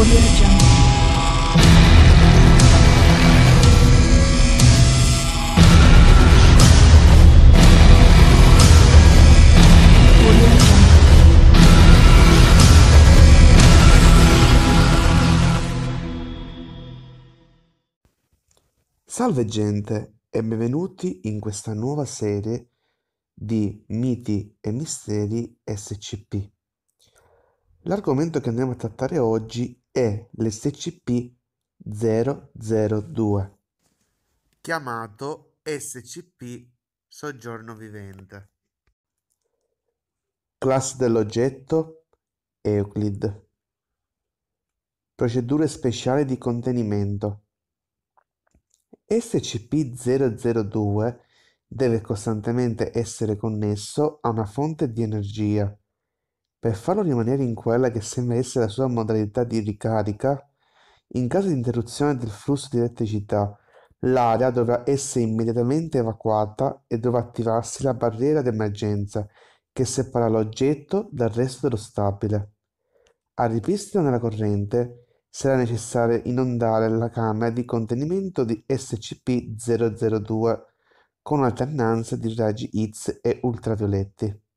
Audio Jungle. Salve gente e benvenuti in questa nuova serie di miti e misteri SCP. L'argomento che andremo a trattare oggi è l'SCP-002, chiamato SCP Soggiorno Vivente. Classe dell'oggetto Euclid. Procedure speciali di contenimento. SCP-002 deve costantemente essere connesso a una fonte di energia per farlo rimanere in quella che sembra essere la sua modalità di ricarica, in caso di interruzione del flusso di elettricità, l'area dovrà essere immediatamente evacuata e dovrà attivarsi la barriera d'emergenza che separa l'oggetto dal resto dello stabile. Al ripristino della corrente sarà necessario inondare la camera di contenimento di SCP-002 con un'alternanza di raggi X e ultravioletti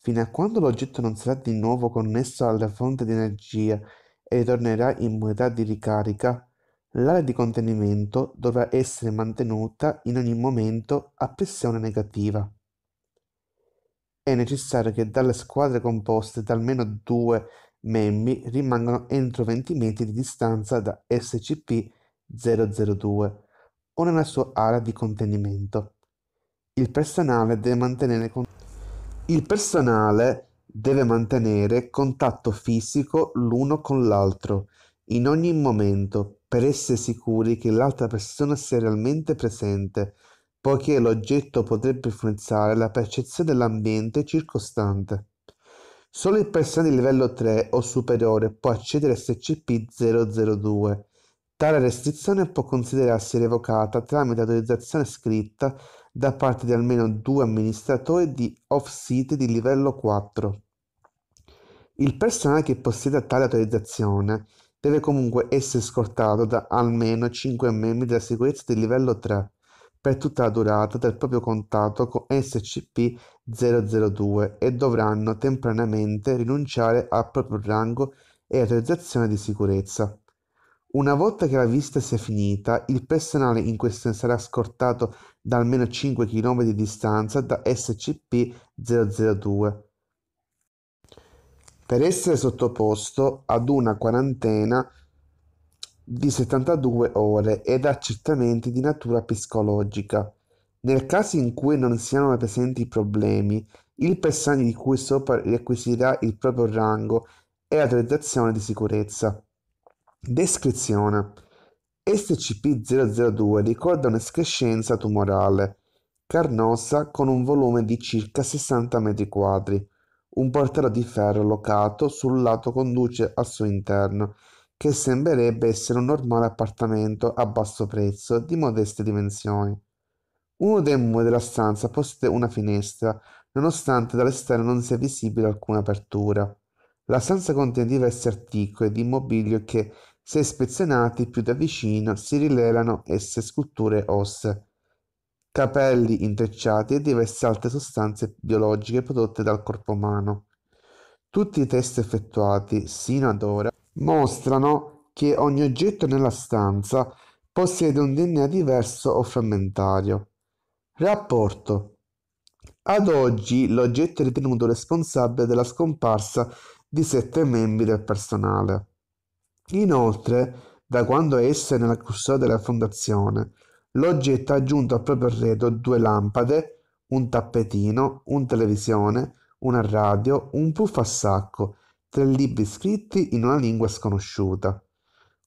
fino a quando l'oggetto non sarà di nuovo connesso alla fonte di energia e ritornerà in modalità di ricarica, l'area di contenimento dovrà essere mantenuta in ogni momento a pressione negativa. È necessario che dalle squadre composte da almeno due membri rimangano entro 20 metri di distanza da SCP-002 o nella sua area di contenimento. Il personale deve mantenere contatto il personale deve mantenere contatto fisico l'uno con l'altro in ogni momento per essere sicuri che l'altra persona sia realmente presente, poiché l'oggetto potrebbe influenzare la percezione dell'ambiente circostante. Solo il personale di livello 3 o superiore può accedere a SCP-002. Tale restrizione può considerarsi revocata tramite autorizzazione scritta da parte di almeno due amministratori di off-site di livello 4. Il personale che possiede tale autorizzazione deve comunque essere scortato da almeno 5 membri della sicurezza di livello 3 per tutta la durata del proprio contatto con SCP-002 e dovranno temporaneamente rinunciare al proprio rango e autorizzazione di sicurezza. Una volta che la visita sia finita, il personale in questione sarà scortato da almeno 5 km di distanza da SCP-002 per essere sottoposto ad una quarantena di 72 ore ed accertamenti di natura psicologica. Nel caso in cui non siano presenti problemi, il personale di cui sopra riacquisirà il proprio rango e autorizzazione di sicurezza. Descrizione. SCP-002 ricorda un'escrescenza tumorale, carnosa con un volume di circa 60 m2. Un portale di ferro locato sul lato conduce al suo interno, che sembrerebbe essere un normale appartamento a basso prezzo di modeste dimensioni. Uno dei muri della stanza possiede una finestra, nonostante dall'esterno non sia visibile alcuna apertura. La stanza contiene diversi articoli di mobilio che, se ispezionati più da vicino, si rilevano essere sculture ossee, capelli intrecciati e diverse altre sostanze biologiche prodotte dal corpo umano. Tutti i test effettuati sino ad ora mostrano che ogni oggetto nella stanza possiede un DNA diverso o frammentario. Rapporto. Ad oggi l'oggetto è ritenuto responsabile della scomparsa di sette membri del personale. Inoltre, da quando essa è nella custodia della fondazione, l'oggetto ha aggiunto al proprio arredo due lampade, un tappetino, un televisione, una radio, un puff a sacco, tre libri scritti in una lingua sconosciuta.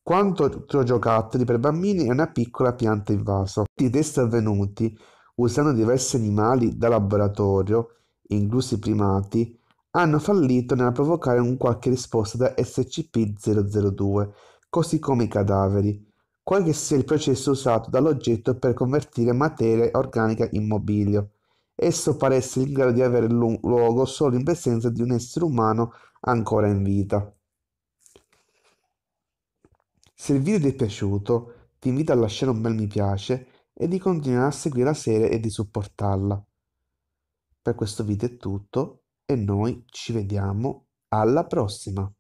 Quanto giocattoli per bambini è una piccola pianta in vaso. I test avvenuti, usando diversi animali da laboratorio, inclusi primati, hanno fallito nel provocare un qualche risposta da SCP-002, così come i cadaveri, quale che sia il processo usato dall'oggetto per convertire materia organica in mobilio. Esso pare essere in grado di avere luogo solo in presenza di un essere umano ancora in vita. Se il video ti è piaciuto, ti invito a lasciare un bel mi piace e di continuare a seguire la serie e di supportarla. Per questo video è tutto e noi ci vediamo alla prossima!